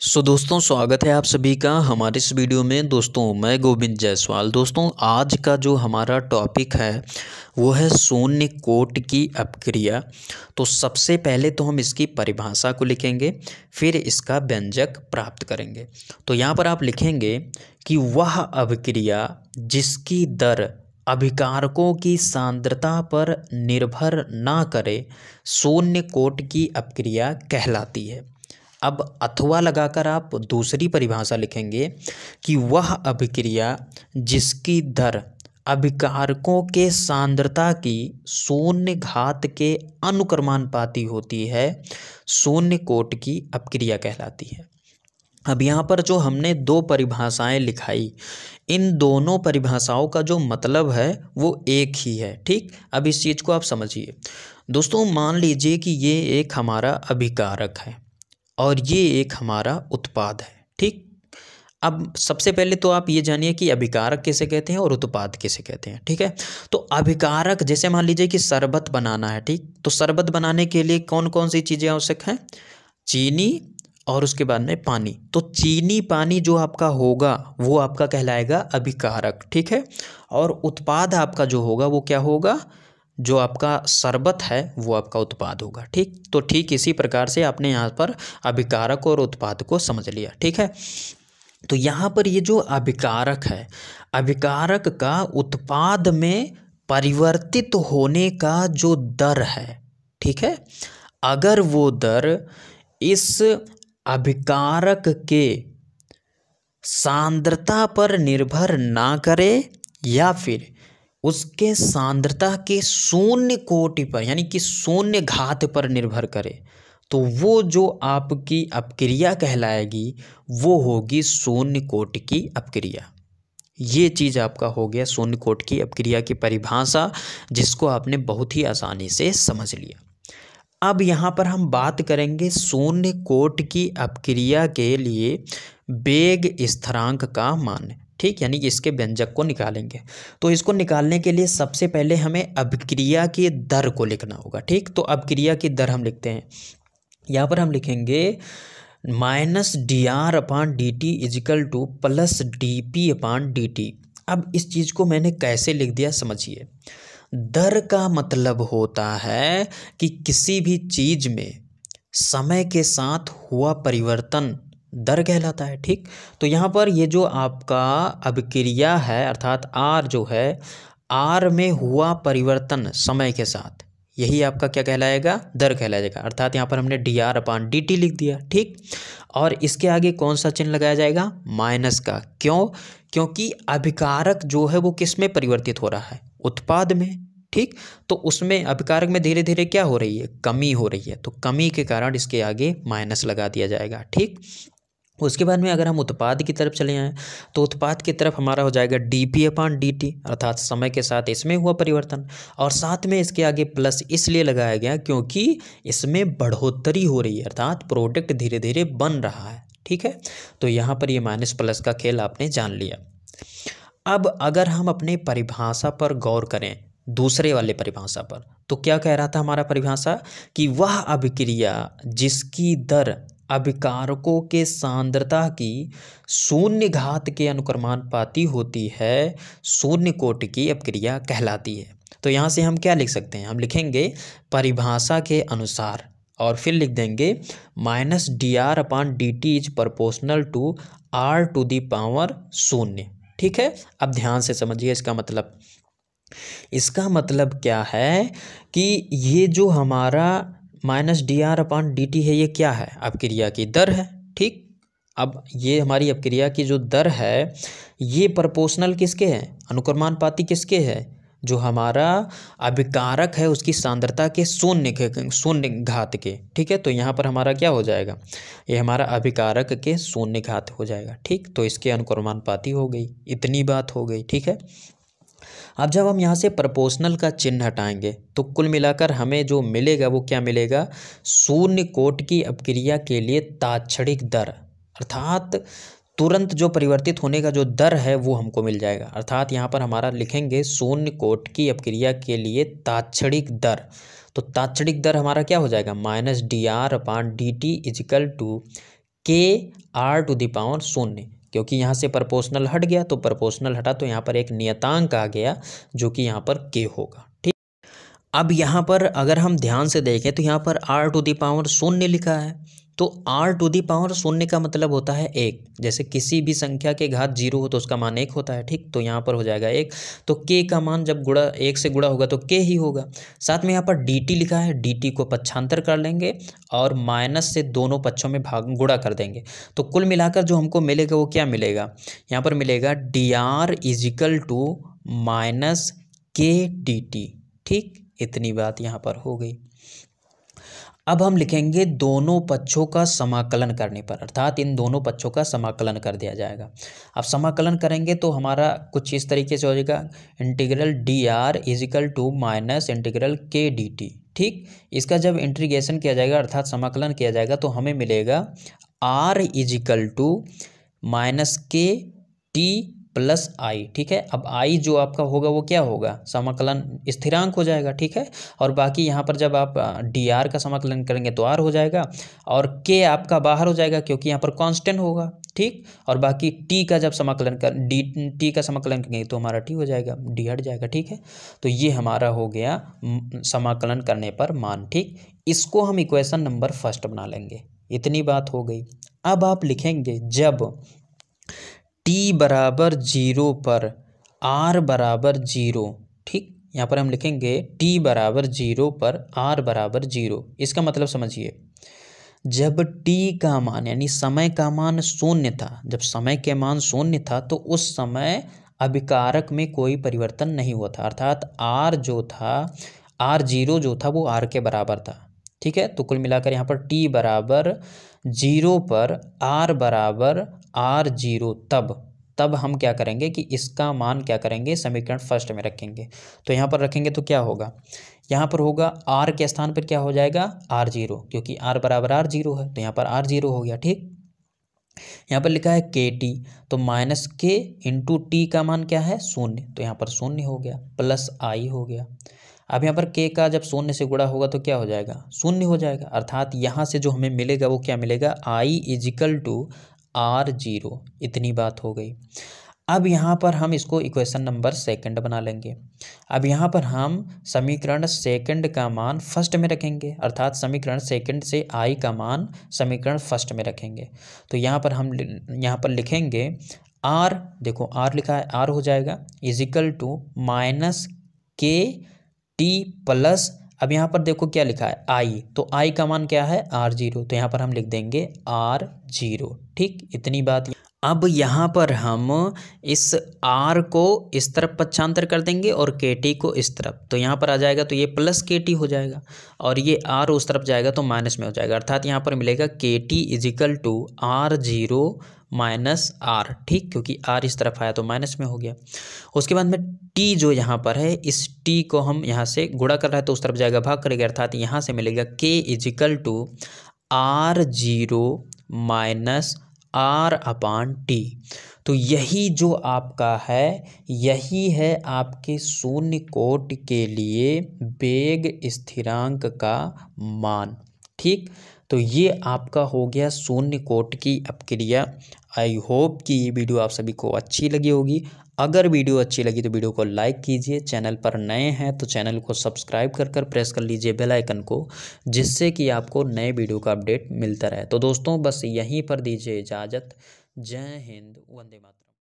सो so, दोस्तों स्वागत है आप सभी का हमारे इस वीडियो में दोस्तों मैं गोविंद जायसवाल दोस्तों आज का जो हमारा टॉपिक है वो है शून्य कोट की अपक्रिया तो सबसे पहले तो हम इसकी परिभाषा को लिखेंगे फिर इसका व्यंजक प्राप्त करेंगे तो यहाँ पर आप लिखेंगे कि वह अभिक्रिया जिसकी दर अभिकारकों की सांद्रता पर निर्भर ना करे शून्य कोट की अपक्रिया कहलाती है अब अथवा लगाकर आप दूसरी परिभाषा लिखेंगे कि वह अभिक्रिया जिसकी दर अभिकारकों के सांद्रता की शून्य घात के अनुक्रमानुपाती होती है शून्य कोट की अपक्रिया कहलाती है अब यहाँ पर जो हमने दो परिभाषाएं लिखाई इन दोनों परिभाषाओं का जो मतलब है वो एक ही है ठीक अब इस चीज़ को आप समझिए दोस्तों मान लीजिए कि ये एक हमारा अभिकारक है और ये एक हमारा उत्पाद है ठीक अब सबसे पहले तो आप ये जानिए कि अभिकारक कैसे कहते हैं और उत्पाद कैसे कहते हैं ठीक है तो अभिकारक जैसे मान लीजिए कि शरबत बनाना है ठीक तो शरबत बनाने के लिए कौन कौन सी चीज़ें आवश्यक हैं चीनी और उसके बाद में पानी तो चीनी पानी जो आपका होगा वो आपका कहलाएगा अभिकारक ठीक है और उत्पाद आपका जो होगा वो क्या होगा जो आपका शरबत है वो आपका उत्पाद होगा ठीक तो ठीक इसी प्रकार से आपने यहाँ पर अभिकारक और उत्पाद को समझ लिया ठीक है तो यहाँ पर ये जो अभिकारक है अभिकारक का उत्पाद में परिवर्तित होने का जो दर है ठीक है अगर वो दर इस अभिकारक के सांद्रता पर निर्भर ना करे या फिर उसके सांद्रता के शून्य कोटि पर यानी कि शून्य घात पर निर्भर करे तो वो जो आपकी अपक्रिया कहलाएगी वो होगी शून्य कोट की अपक्रिया ये चीज़ आपका हो गया शून्य कोट की अपक्रिया की परिभाषा जिसको आपने बहुत ही आसानी से समझ लिया अब यहाँ पर हम बात करेंगे शून्य कोट की अपक्रिया के लिए वेग स्थरांक का मान ठीक यानी कि इसके व्यंजक को निकालेंगे तो इसको निकालने के लिए सबसे पहले हमें अभिक्रिया की दर को लिखना होगा ठीक तो अभिक्रिया की दर हम लिखते हैं यहाँ पर हम लिखेंगे minus d r upon d t is equal to plus d p upon d t अब इस चीज़ को मैंने कैसे लिख दिया समझिए दर का मतलब होता है कि किसी भी चीज़ में समय के साथ हुआ परिवर्तन दर कहलाता है ठीक तो यहाँ पर ये जो आपका अभिक्रिया है अर्थात आर जो है आर में हुआ परिवर्तन समय के साथ यही आपका क्या कहलाएगा दर कहलाएगा अर्थात यहाँ पर हमने d r upon d t लिख दिया ठीक और इसके आगे कौन सा चिन्ह लगाया जाएगा माइनस का क्यों क्योंकि अभिकारक जो है वो किस में परिवर्तित हो रहा है उत्पाद में ठीक तो उसमें अभिकारक में धीरे धीरे क्या हो रही है कमी हो रही है तो कमी के कारण इसके आगे माइनस लगा दिया जाएगा ठीक उसके बाद में अगर हम उत्पाद की तरफ चले आएँ तो उत्पाद की तरफ हमारा हो जाएगा d p upon d t अर्थात समय के साथ इसमें हुआ परिवर्तन और साथ में इसके आगे प्लस इसलिए लगाया गया क्योंकि इसमें बढ़ोतरी हो रही है अर्थात प्रोडक्ट धीरे धीरे बन रहा है ठीक है तो यहाँ पर ये माइनस प्लस का खेल आपने जान लिया अब अगर हम अपने परिभाषा पर गौर करें दूसरे वाले परिभाषा पर तो क्या कह रहा था हमारा परिभाषा कि वह अभिक्रिया जिसकी दर अभिकारकों के सांद्रता की शून्य घात के पाती होती है शून्य कोट की अपक्रिया कहलाती है तो यहाँ से हम क्या लिख सकते हैं हम लिखेंगे परिभाषा के अनुसार और फिर लिख देंगे minus d r upon d t is proportional to r to the power शून्य ठीक है अब ध्यान से समझिए इसका मतलब इसका मतलब क्या है कि ये जो हमारा minus d r upon d t है ये क्या है अपक्रिया की दर है ठीक अब ये हमारी अपक्रिया की जो दर है ये प्रपोशनल किसके अनुक्रमान अनुक्रमानुपाती किसके है जो हमारा अभिकारक है उसकी सांद्रता के शून्य के शून्य घात के ठीक है तो यहाँ पर हमारा क्या हो जाएगा ये हमारा अभिकारक के शून्य घात हो जाएगा ठीक तो इसके अनुक्रमानुपाती हो गई इतनी बात हो गई ठीक है अब जब हम यहाँ से प्रपोशनल का चिन्ह हटाएंगे तो कुल मिलाकर हमें जो मिलेगा वो क्या मिलेगा शून्य कोट की अपक्रिया के लिए ताक्षणिक दर अर्थात तुरंत जो परिवर्तित होने का जो दर है वो हमको मिल जाएगा अर्थात यहाँ पर हमारा लिखेंगे शून्य कोट की अपक्रिया के लिए ताक्षणिक दर तो ताक्षणिक दर हमारा क्या हो जाएगा minus d r upon d t is equal to k r to the power शून्य क्योंकि यहाँ से प्रपोशनल हट गया तो प्रपोशनल हटा तो यहाँ पर एक नियतांक आ गया जो कि यहाँ पर के होगा ठीक अब यहाँ पर अगर हम ध्यान से देखें तो यहाँ पर आर टू दी पावर शून्य लिखा है तो आर टू दी पावर शून्य का मतलब होता है एक जैसे किसी भी संख्या के घात जीरो हो तो उसका मान एक होता है ठीक तो यहाँ पर हो जाएगा एक तो के का मान जब गुड़ा एक से गुड़ा होगा तो के ही होगा साथ में यहाँ पर डी टी लिखा है डी टी को पक्षांतर कर लेंगे और माइनस से दोनों पक्षों में भाग गुड़ा कर देंगे तो कुल मिलाकर जो हमको मिलेगा वो क्या मिलेगा यहाँ पर मिलेगा d r is equal to minus k d t ठीक इतनी बात यहाँ पर हो गई अब हम लिखेंगे दोनों पक्षों का समाकलन करने पर अर्थात इन दोनों पक्षों का समाकलन कर दिया जाएगा अब समाकलन करेंगे तो हमारा कुछ इस तरीके से हो जाएगा integral d r is equal to minus integral k d t ठीक इसका जब इंटीग्रेशन किया जाएगा अर्थात समाकलन किया जाएगा तो हमें मिलेगा r is equal to minus k t plus I ठीक है अब आई जो आपका होगा वो क्या होगा समाकलन स्थिरांक हो जाएगा ठीक है और बाकी यहाँ पर जब आप डी आर का समाकलन करेंगे तो आर हो जाएगा और के आपका बाहर हो जाएगा क्योंकि यहाँ पर कांस्टेंट होगा ठीक और बाकी टी का जब समाकलन कर डी टी का समाकलन करेंगे तो हमारा टी हो जाएगा डी हट जाएगा ठीक है तो ये हमारा हो गया समाकलन करने पर मान ठीक इसको हम इक्वेशन नंबर फर्स्ट बना लेंगे इतनी बात हो गई अब आप लिखेंगे जब टी बराबर जीरो पर आर बराबर जीरो ठीक यहाँ पर हम लिखेंगे टी बराबर जीरो पर आर बराबर जीरो इसका मतलब समझिए जब टी का मान यानी समय का मान शून्य था जब समय के मान शून्य था तो उस समय अभिकारक में कोई परिवर्तन नहीं हुआ था अर्थात आर जो था आर जीरो जो था वो आर के बराबर था ठीक है तो कुल मिलाकर यहाँ पर टी बराबर जीरो पर आर बराबर आर जीरो तब तब हम क्या करेंगे कि इसका मान क्या करेंगे समीकरण फर्स्ट में रखेंगे तो यहाँ पर रखेंगे तो क्या होगा यहाँ पर होगा आर के स्थान पर क्या हो जाएगा आर जीरो क्योंकि आर बराबर आर जीरो है तो यहाँ पर आर जीरो हो गया ठीक यहाँ पर लिखा है के टी तो माइनस के इंटू टी का मान क्या है शून्य तो यहाँ पर शून्य हो गया प्लस आई हो गया अब यहाँ पर के का जब शून्य से गुड़ा होगा तो क्या हो जाएगा शून्य हो जाएगा अर्थात यहाँ से जो हमें मिलेगा वो क्या मिलेगा I is equal to r zero इतनी बात हो गई अब यहाँ पर हम इसको इक्वेशन नंबर सेकंड बना लेंगे अब यहाँ पर हम समीकरण सेकंड का मान फर्स्ट में रखेंगे अर्थात समीकरण सेकंड से आई का मान समीकरण फर्स्ट में रखेंगे तो यहाँ पर हम यहाँ पर लिखेंगे आर देखो आर लिखा है आर हो जाएगा is equal to minus k t plus अब यहाँ पर देखो क्या लिखा है आई तो आई का मान क्या है आर जीरो तो यहाँ पर हम लिख देंगे आर जीरो ठीक इतनी बात अब यहाँ पर हम इस आर को इस तरफ पक्षांतर कर देंगे और के टी को इस तरफ तो यहाँ पर आ जाएगा तो ये प्लस के टी हो जाएगा और ये आर उस तरफ जाएगा तो माइनस में हो जाएगा अर्थात यहाँ पर मिलेगा k t is equal to r zero minus r ठीक क्योंकि आर इस तरफ आया तो माइनस में हो गया उसके बाद में टी जो यहाँ पर है इस टी को हम यहाँ से गुड़ा कर रहा है तो उस तरफ जाएगा भाग करेगा अर्थात यहाँ से मिलेगा k is equal to r zero minus r upon t तो यही जो आपका है यही है आपके शून्य कोट के लिए वेग स्थिरांक का मान ठीक तो ये आपका हो गया शून्य कोट की अपक्रिया आई होप कि ये वीडियो आप सभी को अच्छी लगी होगी अगर वीडियो अच्छी लगी तो वीडियो को लाइक कीजिए चैनल पर नए हैं तो चैनल को सब्सक्राइब कर कर प्रेस कर लीजिए बेल आइकन को जिससे कि आपको नए वीडियो का अपडेट मिलता रहे तो दोस्तों बस यहीं पर दीजिए इजाज़त जय हिंद वंदे मातृ